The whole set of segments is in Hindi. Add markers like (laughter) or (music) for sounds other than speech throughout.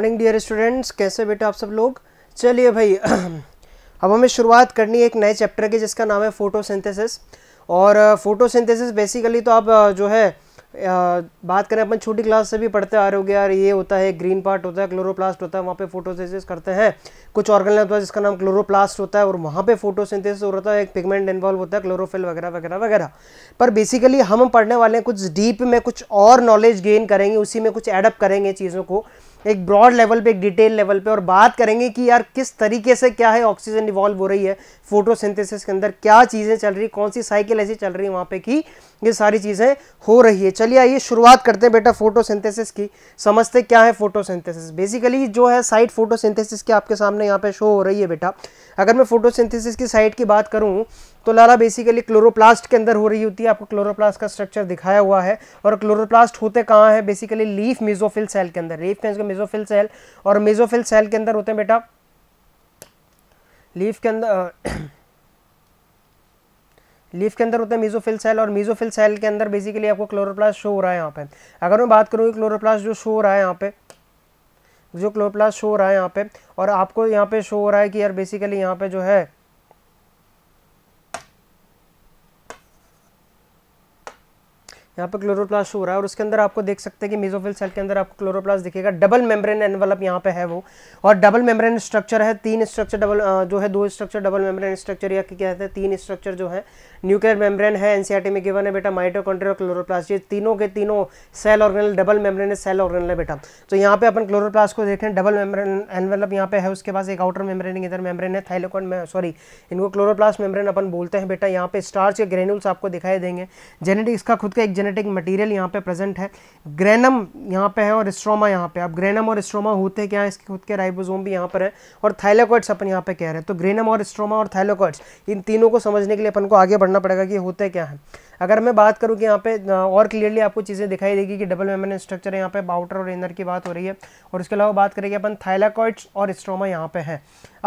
मॉर्निंग डियर स्टूडेंट्स कैसे बेटे आप सब लोग चलिए भाई (clears throat) अब हमें शुरुआत करनी है एक नए चैप्टर की जिसका नाम है फोटोसिंथेसिस और फोटोसिंथेसिस बेसिकली तो आप जो है बात करें अपन छोटी क्लास से भी पढ़ते आ रहे हो यार ये होता है ग्रीन पार्ट होता है क्लोरोप्लास्ट होता है वहाँ पे फोटोसिंथेसिस करते हैं कुछ ऑर्गन होता है जिसका नाम क्लोरोप्लास्ट होता है और वहाँ पे फोटोसिंथेसिस हो रहा है एक पिगमेंट इन्वॉल्व होता है क्लोरोफिल वगैरह वगैरह वगैरह पर बेसिकली हम पढ़ने वाले हैं कुछ डीप में कुछ और नॉलेज गेन करेंगे उसी में कुछ एडअप करेंगे चीज़ों को एक ब्रॉड लेवल पे एक डिटेल लेवल पे और बात करेंगे कि यार किस तरीके से क्या है ऑक्सीजन इवॉल्व हो रही है फोटोसिंथेसिस के अंदर क्या चीज़ें चल रही कौन सी साइकिल ऐसी चल रही है वहाँ पे कि ये सारी चीज़ें हो रही है चलिए आइए शुरुआत करते हैं बेटा फोटोसिंथेसिस की समझते क्या है फोटोसिंथेसिस बेसिकली जो है साइट फोटोसिंथेसिस की आपके सामने यहाँ पे शो हो रही है बेटा अगर मैं फोटोसिंथेसिस की साइट की बात करूँ तो लाला बेसिकली क्लोरोप्लास्ट के अंदर हो रही होती है आपको क्लोरोप्लास्ट का स्ट्रक्चर दिखाया हुआ है और क्लोरोप्लास्ट होते कहाँ हैं बेसिकली लीफ मेजोफिल सेल के अंदर लीफ के मेजोफिल सेल और मेजोफिल सेल के अंदर होते हैं बेटा लीफ के अंदर लीफ के अंदर होते हैं मीजोफिल सेल और मीजोफिल सेल के अंदर बेसिकली आपको क्लोरोप्लास्ट शो हो रहा है यहाँ पे अगर मैं बात करूँगी क्लोरोप्लास्ट जो शो हो रहा है यहाँ पे जो क्लोरोप्लास्ट शो हो रहा है यहाँ पे और आपको यहाँ पे शो हो रहा है कि यार बेसिकली यहाँ पे जो है यहाँ पे क्लोरोप्लास्ट हो रहा है और उसके अंदर आपको देख सकते हैं कि मेजोफिल सेल के अंदर आपको क्लोरोप्लास्ट दिखेगा डबल मेम्ब्रेन एनवलप यहाँ पे है वो और डबल मेम्ब्रेन स्ट्रक्चर है तीन स्ट्रक्चर डबल जो है दो स्ट्रक्चर डबल मेम्ब्रेन स्ट्रक्चर या क्या कहते हैं तीन स्ट्रक्चर जो है न्यूक्लियर मेम्ब्रेन है एनसीआरटी में गिवन है बेटा माइटोकॉन्ड्रिया और क्लोरोप्लास्ट ये तीनों के तीनों cell organelle double membrane cell organelle है बेटा तो यहाँ पे अपन क्लोरोप्लास्ट को देखें डबल मेम्ब्रेन एनवलप यहाँ पे है उसके पास एक आउटर मेम्ब्रेन इधर मेम्ब्रेन है थाइलोकॉन सॉरी इनको क्लोरोप्लास्ट मेम्ब्रेन अपन बोलते हैं बेटा यहाँ पे स्टार्च के ग्रेन्यूल्स आपको दिखाई देंगे जेनेटिक्स का खुद का एक जेनेटिक जेनेटिक मटेरियल यहाँ पे प्रेजेंट है ग्रेनम यहाँ पे है और स्ट्रोमा यहाँ पे अब ग्रेनम और स्ट्रोमा होते क्या है इसके खुद के राइबोसोम भी यहाँ पर है और थाइलोकॉइड्स अपन यहाँ पे कह रहे हैं तो ग्रेनम और स्ट्रोमा और थाइलोकॉइड्स इन तीनों को समझने के लिए अपन को आगे बढ़ना पड़ेगा कि होते क्या है अगर मैं बात करूँ कि यहाँ पे और क्लियरली आपको चीज़ें दिखाई देगी कि डबल मेमन स्ट्रक्चर यहाँ पे बाउटर और इनर की बात हो रही है और उसके अलावा बात करेंगे अपन थाइलाकॉइड्स और स्ट्रोमा यहाँ पे है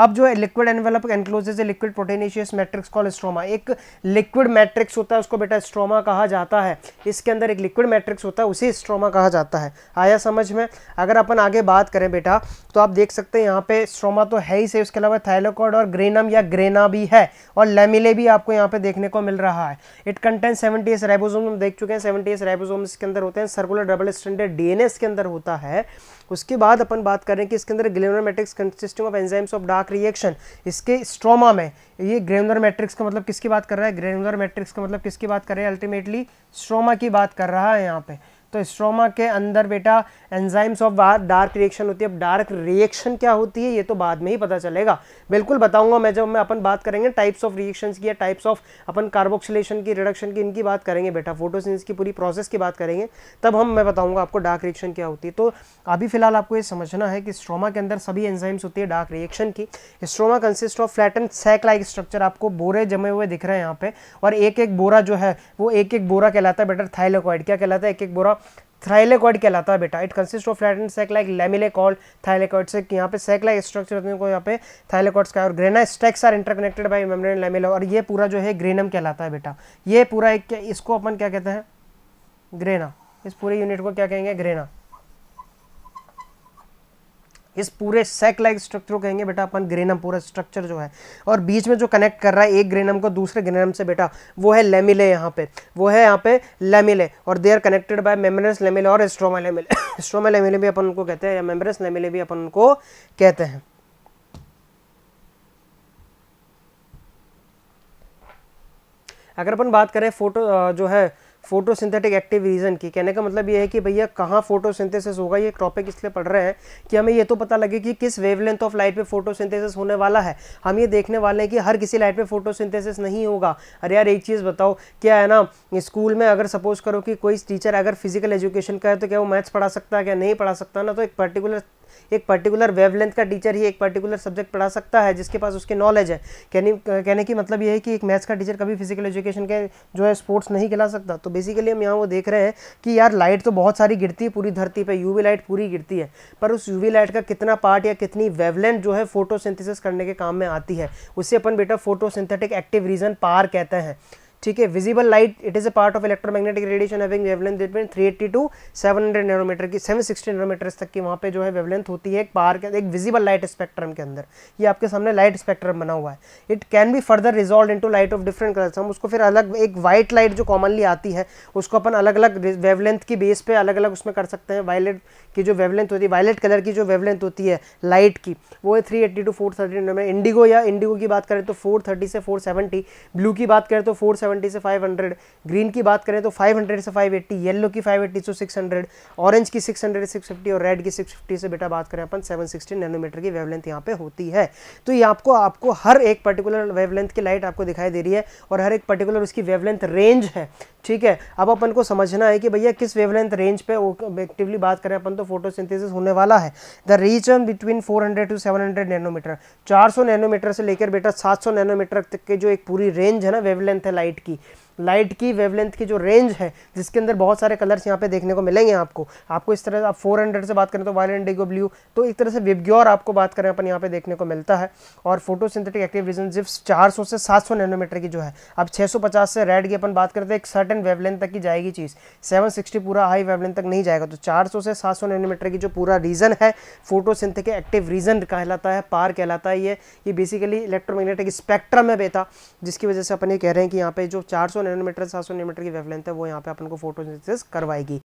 अब जो है liquid envelope encloses liquid proteinaceous matrix call stroma एक लिक्विड मैट्रिक्स होता है उसको बेटा स्ट्रोमा कहा जाता है इसके अंदर एक लिक्विड मैट्रिक्स होता है उसे स्ट्रोमा कहा जाता है आया समझ में अगर अपन आगे बात करें बेटा तो आप देख सकते हैं यहाँ पे स्ट्रोमा तो है ही से उसके अलावा थाइलोकॉड और ग्रेनम या ग्रेना भी है और लेमिले भी आपको यहाँ पे देखने को मिल रहा है it contains seventy S ribosome हम देख चुके हैं सेवेंटी एस राइबोसोम इसके अंदर होते हैं सर्कुलर डबल स्टैंडर्ड डीएनए इसके अंदर होता है उसके बाद अपन बात कर रहे हैं कि इसके अंदर granular matrix consisting of enzymes of dark reaction इसके स्ट्रोमा में ये ग्रेनुलर मैट्रिक्स का मतलब किसकी बात कर रहा है ग्रेनुलर मैट्रिक्स का मतलब किसकी बात कर रहे हैं अल्टीमेटली स्ट्रोमा की बात कर रहा है यहाँ पे तो स्ट्रोमा के अंदर बेटा एंजाइम्स ऑफ डार्क रिएक्शन होती है अब डार्क रिएक्शन क्या होती है ये तो बाद में ही पता चलेगा बिल्कुल बताऊंगा मैं जब मैं अपन बात करेंगे टाइप्स ऑफ रिएक्शंस की या टाइप्स ऑफ अपन कार्बोक्सिलेशन की रिडक्शन की इनकी बात करेंगे बेटा फोटोसिंस की पूरी प्रोसेस की बात करेंगे तब हम मैं बताऊँगा आपको डार्क रिएक्शन क्या होती है तो अभी फिलहाल आपको ये समझना है कि स्ट्रोमा के अंदर सभी एंजाइम्स होती है डार्क रिएक्शन की stroma consist of flat and sac like structure आपको बोरे जमे हुए दिख रहे हैं यहाँ पे और एक एक बोरा जो है वो एक एक बोरा कहलाता है बेटर थाइलोकॉइड क्या कहलाता है एक एक बोरा थ्राइलेकॉइड कहलाता है बेटा it consist of and sac like lamellae called thylakoid sac यहाँ पे सेक लाइक स्ट्रक्चर होते हैं को यहाँ पे थाइलेकॉइड्स का और grana stacks are interconnected by membrane lamellae और ये पूरा जो है ग्रेनम कहलाता है बेटा ये पूरा एक इसको अपन क्या कहते हैं ग्रेना इस पूरे यूनिट को क्या कहेंगे ग्रेना इस पूरे सेक लाइक स्ट्रक्चर को कहेंगे बेटा अपन ग्रेनम पूरा स्ट्रक्चर जो है और बीच में जो कनेक्ट कर रहा है एक ग्रेनम को दूसरे ग्रेनम से बेटा वो है लेमिले यहाँ पे वो है यहाँ पे लेमिले और they are connected by membranous lamellae और स्ट्रोमा लेमिले स्ट्रोमा लेमिले भी अपन उनको कहते हैं या मेम्ब्रेनस लेमिले भी अपन उनको कहते हैं अगर अपन बात करें फोटो जो है फोटोसिंथेटिक एक्टिव रीजन की कहने का मतलब ये है कि भैया कहाँ फोटोसिंथेसिस होगा ये टॉपिक इसलिए पढ़ रहे हैं कि हमें ये तो पता लगे कि किस वेवलेंथ ऑफ लाइट पे फोटोसिंथेसिस होने वाला है हम ये देखने वाले हैं कि हर किसी लाइट पे फोटोसिंथेसिस नहीं होगा अरे यार एक चीज़ बताओ क्या है ना स्कूल में अगर सपोज करो कि कोई टीचर अगर फिजिकल एजुकेशन का है तो क्या वो मैथ्स पढ़ा सकता है क्या नहीं पढ़ा सकता ना तो एक पर्टिकुलर एक पर्टिकुलर वेवलेंथ का टीचर ही एक पर्टिकुलर सब्जेक्ट पढ़ा सकता है जिसके पास उसके नॉलेज है कहने कहने की मतलब ये है कि एक मैथ्स का टीचर कभी फिजिकल एजुकेशन के जो है स्पोर्ट्स नहीं खिला सकता तो बेसिकली हम यहाँ वो देख रहे हैं कि यार लाइट तो बहुत सारी गिरती है पूरी धरती पर यूवी लाइट पूरी गिरती है पर उस यू लाइट का कितना पार्ट या कितनी वेवलेंथ जो है फोटोसिंथेसिस करने के काम में आती है उससे अपन बेटा फोटोसिंथेटिक एक्टिव रीजन पार कहते हैं ठीक है visible light it is a part of electromagnetic radiation having wavelength between 380 to 700 nanometre की 760 नैनोमीटर तक की वहाँ पे जो है वेवलेंथ होती है एक पार के एक विजिबल लाइट स्पेक्ट्रम के अंदर ये आपके सामने लाइट स्पेक्ट्रम बना हुआ है it can be further resolve into light of different colours हम उसको फिर अलग एक वाइट लाइट जो कॉमनली आती है उसको अपन अलग अलग वेवलेंथ की बेस पे अलग अलग उसमें कर सकते हैं वायलेट की जो वेवलेंथ होती है वायलेट कलर की जो वेवलेंथ होती है लाइट की वो है three eighty two four thirty indigo या इंडिगो की बात करें तो फोर थर्टी से फोर ब्लू की बात करें तो फोर 570 से 500 ग्रीन की बात करें तो 500 से 580 येलो की 580 एट्टी टू सिक्स ऑरेंज की 600 हंड्रेड सिक्स और रेड की 650 से बेटा बात करें अपन 760 सिक्सटी नैनोमीटर की वेवलेंथ यहाँ पे होती है तो ये आपको आपको हर एक पर्टिकुलर वेवलेंथ की लाइट आपको दिखाई दे रही है और हर एक पर्टिकुलर उसकी वेवलेंथ रेंज है ठीक है अब अपन को समझना है कि भैया किस वेवलेंथ रेंज पे एक्टिवली बात करें अपन तो फोटोसिंथेसिस होने वाला है the region between 400 to 700 nanometre 400 nanometre से लेकर बेटा 700 नैनोमीटर तक के जो एक पूरी रेंज है ना वेवलेंथ है लाइट की लाइट की वेवलेंथ की जो रेंज है जिसके अंदर बहुत सारे कलर्स यहाँ पे देखने को मिलेंगे आपको आपको इस तरह से आप 400 से बात करें तो वायलेंट डिगो ब्लू तो एक तरह से विबग्योर आपको बात करें अपन यहाँ पे देखने को मिलता है और फोटो सिंथेटिक एक्टिव रीजन जिप्स सौ से 700 नैनोमीटर की जो है अब 650 से रेड की अपन बात करें तो एक सर्टन वेवलेंथ तक की जाएगी चीज़ सिक्सटी पूरा हाई वेवलेंथ तक नहीं जाएगा तो सौ से सौ नैनोमीटर की जो पूरा रीजन है सिंथेटिक एक्टिव रीजन कहलाता है पार कहलाता है ये ये बेसिकली इलेक्ट्रोमैग्नेटिक स्पेक्ट्रम है बेटा जिसकी वजह से अपन ये कह रहे हैं कि यहाँ पे जो चार नैनोमीटर सात सौ नैनोमीटर की वेवलेंथ है वो यहाँ पे अपन को फोटोसिंथेसिस करवाएगी